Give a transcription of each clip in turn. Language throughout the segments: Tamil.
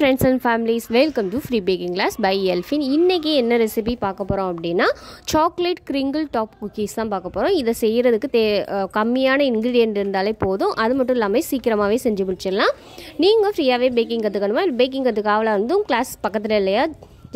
friends and families welcome to free baking class by Elfin இன்றைக்கி என்ன ரெசிபி பார்க்க போகிறோம் அப்படின்னா சாக்லேட் கிரிங்கிள் டாப் குக்கீஸ் தான் பார்க்க போகிறோம் இதை செய்கிறதுக்கு தே கம்மியான இன்க்ரீடியன்ட் இருந்தாலே போதும் அது மட்டும் இல்லாமல் சீக்கிரமாகவே செஞ்சு முடிச்சிடலாம் நீங்கள் ஃப்ரீயாகவே பேக்கிங் கற்றுக்கணுமா இல்லை பேக்கிங் கற்றுக்காவில் இருந்தும் கிளாஸ் பக்கத்தில் இல்லையா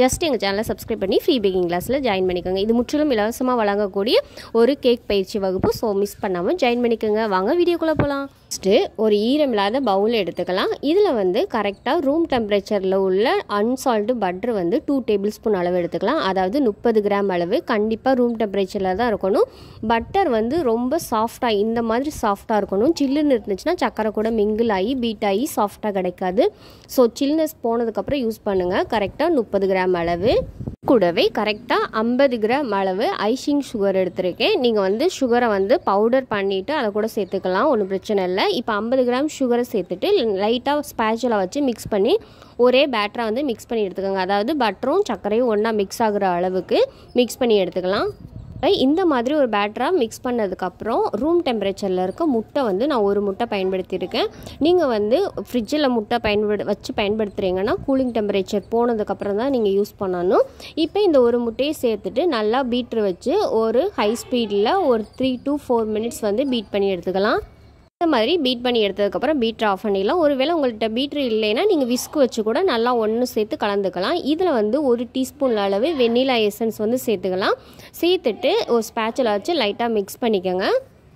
ஜஸ்ட் எங்கள் சேனலை சப்ஸ்கிரைப் பண்ணி ஃப்ரீ பேக்கிங் கிளாஸில் ஜாயின் பண்ணிக்கோங்க இது முற்றிலும் இலவசமாக வழங்கக்கூடிய ஒரு கேக் பயிற்சி வகுப்பு ஸோ மிஸ் பண்ணாமல் ஜாயின் பண்ணிக்கோங்க வாங்க வீடியோக்குள்ளே போகலாம் ஃபஸ்ட்டு ஒரு ஈரமில்லாத பவுல் எடுத்துக்கலாம் இதில் வந்து கரெக்டாக ரூம் டெம்பரேச்சரில் உள்ள அன்சால்ட்டு பட்டர் வந்து டூ டேபிள் ஸ்பூன் அளவு எடுத்துக்கலாம் அதாவது முப்பது கிராம் அளவு கண்டிப்பாக ரூம் டெம்பரேச்சரில் தான் இருக்கணும் பட்டர் வந்து ரொம்ப சாஃப்டாக இந்த மாதிரி சாஃப்டாக இருக்கணும் சில்லுன்னு இருந்துச்சுன்னா சக்கரை கூட மிங்கிள் ஆகி பீட் ஆகி சாஃப்டாக கிடைக்காது ஸோ சில்னஸ் போனதுக்கப்புறம் யூஸ் பண்ணுங்கள் கரெக்டாக முப்பது கிராம் கிராம் அளவு கூடவே கரெக்டாக ஐம்பது கிராம் அளவு ஐஷிங் சுகர் எடுத்திருக்கேன் நீங்கள் வந்து சுகரை வந்து பவுடர் பண்ணிவிட்டு அதை கூட சேர்த்துக்கலாம் ஒன்றும் பிரச்சனை இல்லை இப்போ ஐம்பது கிராம் சுகரை சேர்த்துட்டு லைட்டாக ஸ்பேஷலாக வச்சு மிக்ஸ் பண்ணி ஒரே பேட்டராக வந்து மிக்ஸ் பண்ணி எடுத்துக்கோங்க அதாவது பட்டரும் சர்க்கரையும் ஒன்றா மிக்ஸ் ஆகிற அளவுக்கு மிக்ஸ் பண்ணி எடுத்துக்கலாம் இந்த மாதிரி ஒரு பேட்டராக மிக்ஸ் பண்ணதுக்கப்புறம் ரூம் டெம்பரேச்சரில் இருக்க முட்டை வந்து நான் ஒரு முட்டை பயன்படுத்தியிருக்கேன் நீங்கள் வந்து ஃப்ரிட்ஜில் முட்டை பயன்படு வச்சு பயன்படுத்துகிறீங்கன்னா கூலிங் டெம்பரேச்சர் போனதுக்கப்புறம் தான் நீங்கள் யூஸ் பண்ணணும் இப்போ இந்த ஒரு முட்டையை சேர்த்துட்டு நல்லா பீட்ரு வச்சு ஒரு ஹை ஸ்பீடில் ஒரு த்ரீ டு ஃபோர் மினிட்ஸ் வந்து பீட் பண்ணி எடுத்துக்கலாம் இந்த மாதிரி பீட் பண்ணி எடுத்ததுக்கப்புறம் பீட்ரு ஆஃப் பண்ணிடலாம் ஒருவேளை உங்கள்கிட்ட பீட்ரு இல்லைன்னா நீங்கள் விஸ்கு வச்சு கூட நல்லா ஒன்று சேர்த்து கலந்துக்கலாம் இதில் வந்து ஒரு டீஸ்பூன் அளவு வெண்ணிலா எசன்ஸ் வந்து சேர்த்துக்கலாம் சேர்த்துட்டு ஒரு ஸ்பேச்சில் வச்சு லைட்டாக மிக்ஸ் பண்ணிக்கோங்க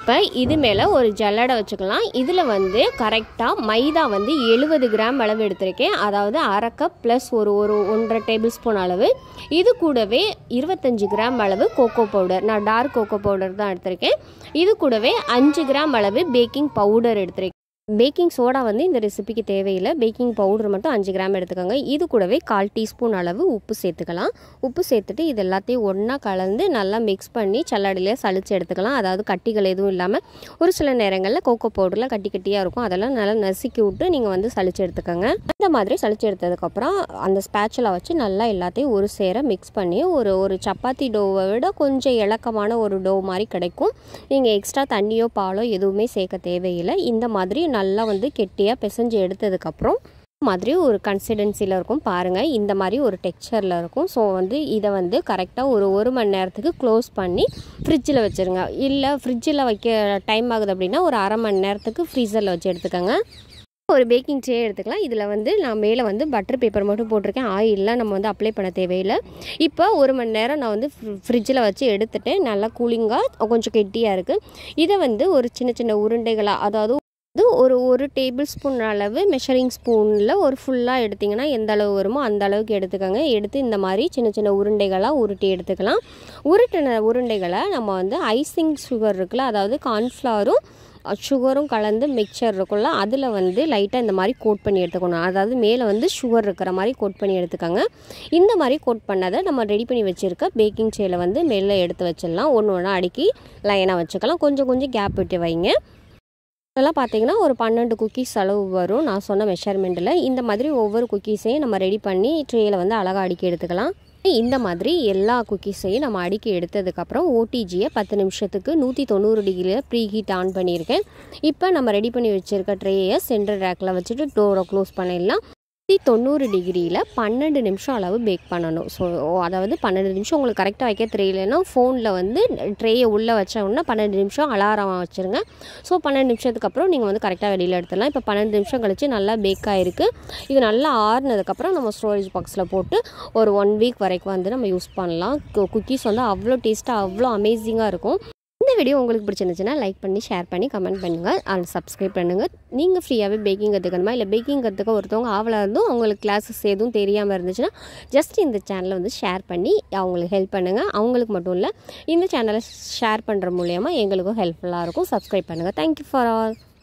இப்போ இது மேலே ஒரு ஜல்லடை வச்சுக்கலாம் இதில் வந்து கரெக்டாக மைதா வந்து எழுபது கிராம் அளவு எடுத்திருக்கேன் அதாவது அரை கப் ப்ளஸ் ஒரு ஒரு ஒன்றரை டேபிள் ஸ்பூன் அளவு இது கூடவே இருபத்தஞ்சி கிராம் அளவு கோகோ பவுடர் நான் டார்க் கோகோ பவுடர் தான் எடுத்திருக்கேன் இது கூடவே அஞ்சு கிராம் அளவு பேக்கிங் பவுடர் எடுத்திருக்கேன் பேக்கிங் சோடா வந்து இந்த ரெசிபிக்கு தேவையில்லை பேக்கிங் பவுடர் மட்டும் அஞ்சு கிராம் எடுத்துக்கோங்க இது கூடவே கால் டீஸ்பூன் அளவு உப்பு சேர்த்துக்கலாம் உப்பு சேர்த்துட்டு இது எல்லாத்தையும் ஒன்றா கலந்து நல்லா மிக்ஸ் பண்ணி சல்லாடியில் சளிச்சு எடுத்துக்கலாம் அதாவது கட்டிகள் எதுவும் இல்லாமல் ஒரு சில நேரங்களில் கோகோ பவுடர்லாம் கட்டி கட்டியாக இருக்கும் அதெல்லாம் நல்லா நசுக்கி விட்டு நீங்கள் வந்து சளிச்சு எடுத்துக்கோங்க இந்த மாதிரி சளிச்சு எடுத்ததுக்கப்புறம் அந்த ஸ்பேச்சலாக வச்சு நல்லா எல்லாத்தையும் ஒரு சேர மிக்ஸ் பண்ணி ஒரு ஒரு சப்பாத்தி டோவை விட கொஞ்சம் இலக்கமான ஒரு டோ மாதிரி கிடைக்கும் நீங்கள் எக்ஸ்ட்ரா தண்ணியோ பாலோ எதுவுமே சேர்க்க தேவையில்லை இந்த மாதிரி நல்லா வந்து கெட்டியாக பிசைஞ்சு எடுத்ததுக்கப்புறம் மாதிரி ஒரு கன்சிடென்சியில் இருக்கும் பாருங்கள் இந்த மாதிரி ஒரு டெக்ஸ்சரில் இருக்கும் ஸோ வந்து இதை வந்து கரெக்டாக ஒரு ஒரு மணி நேரத்துக்கு க்ளோஸ் பண்ணி ஃப்ரிட்ஜில் வச்சுருங்க இல்லை ஃப்ரிட்ஜில் வைக்க டைம் ஆகுது அப்படின்னா ஒரு அரை மணி நேரத்துக்கு ஃப்ரீசரில் வச்சு எடுத்துக்கோங்க ஒரு பேக்கிங் ட்ரே எடுத்துக்கலாம் இதில் வந்து நான் மேலே வந்து பட்டர் பேப்பர் மட்டும் போட்டிருக்கேன் ஆயிலெலாம் நம்ம வந்து அப்ளை பண்ண தேவையில்லை இப்போ ஒரு மணி நேரம் நான் வந்து ஃப்ரிட்ஜில் வச்சு எடுத்துகிட்டேன் நல்லா கூலிங்காக கொஞ்சம் கெட்டியாக இருக்குது இதை வந்து ஒரு சின்ன சின்ன உருண்டைகளாக அதாவது வந்து ஒரு ஒரு டேபிள் ஸ்பூன் அளவு மெஷரிங் ஸ்பூனில் ஒரு ஃபுல்லாக எடுத்திங்கன்னா எந்த அளவு வருமோ அந்த அளவுக்கு எடுத்துக்கோங்க எடுத்து இந்த மாதிரி சின்ன சின்ன உருண்டைகளாக உருட்டி எடுத்துக்கலாம் உருட்டின உருண்டைகளை நம்ம வந்து ஐசிங் சுகர் இருக்குல்ல அதாவது கார்ன்ஃப்ளவரும் சுகரும் கலந்து மிக்சர் இருக்கும்ல அதில் வந்து லைட்டாக இந்த மாதிரி கோட் பண்ணி எடுத்துக்கணும் அதாவது மேலே வந்து சுகர் இருக்கிற மாதிரி கோட் பண்ணி எடுத்துக்கோங்க இந்த மாதிரி கோட் பண்ணதை நம்ம ரெடி பண்ணி வச்சுருக்க பேக்கிங் சேலை வந்து மேலே எடுத்து வச்சிடலாம் ஒன்று ஒன்றா அடுக்கி லைனாக வச்சுக்கலாம் கொஞ்சம் கொஞ்சம் கேப் விட்டு வைங்க இதெல்லாம் பார்த்தீங்கன்னா ஒரு பன்னெண்டு குக்கீஸ் அளவு வரும் நான் சொன்ன மெஷர்மெண்ட்டில் இந்த மாதிரி ஒவ்வொரு குக்கீஸையும் நம்ம ரெடி பண்ணி ட்ரேயில் வந்து அழகாக அடுக்கி எடுத்துக்கலாம் இந்த மாதிரி எல்லா குக்கீஸையும் நம்ம அடுக்கி எடுத்ததுக்கப்புறம் ஓடிஜியை பத்து நிமிஷத்துக்கு நூற்றி தொண்ணூறு டிகிரியில் ப்ரீ ஹீட் ஆன் பண்ணியிருக்கேன் இப்போ நம்ம ரெடி பண்ணி வச்சுருக்க ட்ரேயை சென்டர் ரேக்கில் வச்சுட்டு டோரை க்ளோஸ் பண்ணிடலாம் நூற்றி தொண்ணூறு டிகிரியில் பன்னெண்டு நிமிஷம் அளவு பேக் பண்ணணும் ஸோ அதாவது பன்னெண்டு நிமிஷம் உங்களுக்கு கரெக்டாக வைக்க தெரியலன்னா ஃபோனில் வந்து ட்ரேயை உள்ளே வச்ச உடனே பன்னெண்டு நிமிஷம் அலாரம் வச்சுருங்க ஸோ பன்னெண்டு நிமிஷத்துக்கு அப்புறம் நீங்கள் வந்து கரெக்டாக வெளியில் எடுத்துடலாம் இப்போ பன்னெண்டு நிமிஷம் கழித்து நல்லா பேக் ஆகிருக்கு இது நல்லா ஆறுனதுக்கப்புறம் நம்ம ஸ்டோரேஜ் பாக்ஸில் போட்டு ஒரு ஒன் வீக் வரைக்கும் வந்து நம்ம யூஸ் பண்ணலாம் குக்கீஸ் வந்து அவ்வளோ டேஸ்ட்டாக அவ்வளோ அமேசிங்காக இருக்கும் வீடியோ உங்களுக்கு பிடிச்சிருந்துச்சுன்னா லைக் பண்ணி ஷேர் பண்ணி கமெண்ட் பண்ணுங்கள் அண்ட் சப்ஸ்கிரைப் பண்ணுங்கள் நீங்கள் ஃப்ரீயாகவே பேக்கிங் கற்றுக்கணுமா இல்லை பேக்கிங் கற்றுக்க ஒருத்தவங்க ஆவலாக இருந்தும் அவங்களுக்கு கிளாஸஸ் எதுவும் தெரியாமல் இருந்துச்சுன்னா ஜஸ்ட் இந்த சேனலை வந்து ஷேர் பண்ணி அவங்களுக்கு ஹெல்ப் பண்ணுங்கள் அவங்களுக்கு மட்டும் இல்லை இந்த சேனலை ஷேர் பண்ணுற மூலியமாக எங்களுக்கும் ஹெல்ப்ஃபுல்லாக இருக்கும் சப்ஸ்கிரைப் பண்ணுங்கள் தேங்க்யூ ஃபார் ஆல்